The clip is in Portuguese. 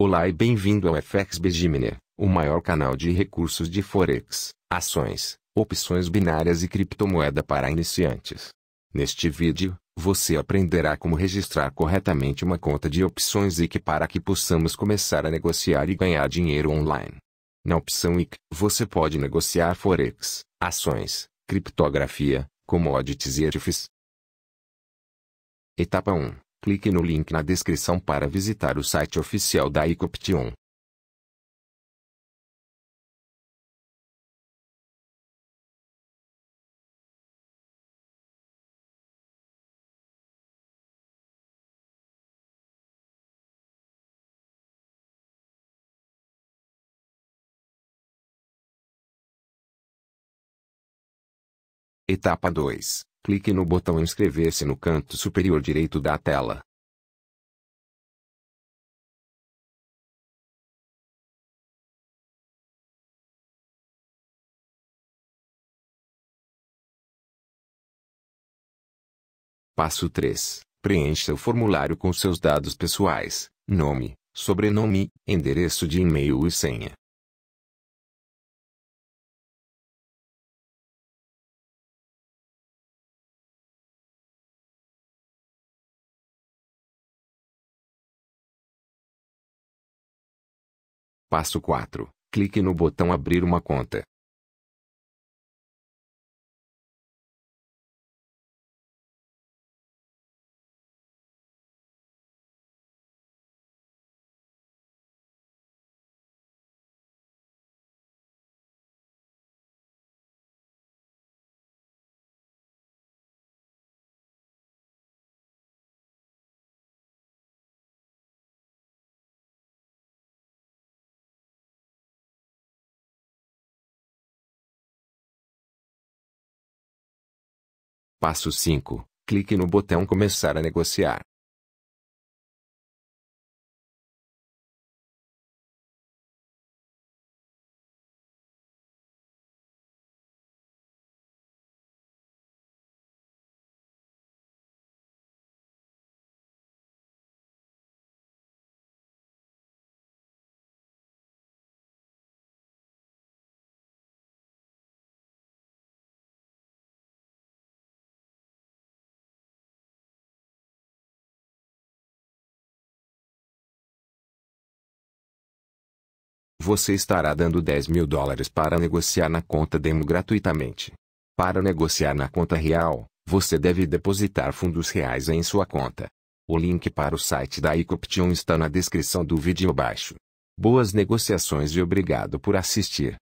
Olá e bem-vindo ao FX Begimner, o maior canal de recursos de Forex, ações, opções binárias e criptomoeda para iniciantes. Neste vídeo, você aprenderá como registrar corretamente uma conta de opções IC para que possamos começar a negociar e ganhar dinheiro online. Na opção IC, você pode negociar Forex, ações, criptografia, commodities e ETFs. Etapa 1 Clique no link na descrição para visitar o site oficial da Icoption. Etapa 2 Clique no botão Inscrever-se no canto superior direito da tela. Passo 3. Preencha o formulário com seus dados pessoais, nome, sobrenome, endereço de e-mail e senha. Passo 4. Clique no botão Abrir uma conta. Passo 5. Clique no botão Começar a negociar. você estará dando 10 mil dólares para negociar na conta demo gratuitamente. Para negociar na conta real, você deve depositar fundos reais em sua conta. O link para o site da Ecoption está na descrição do vídeo abaixo. Boas negociações e obrigado por assistir.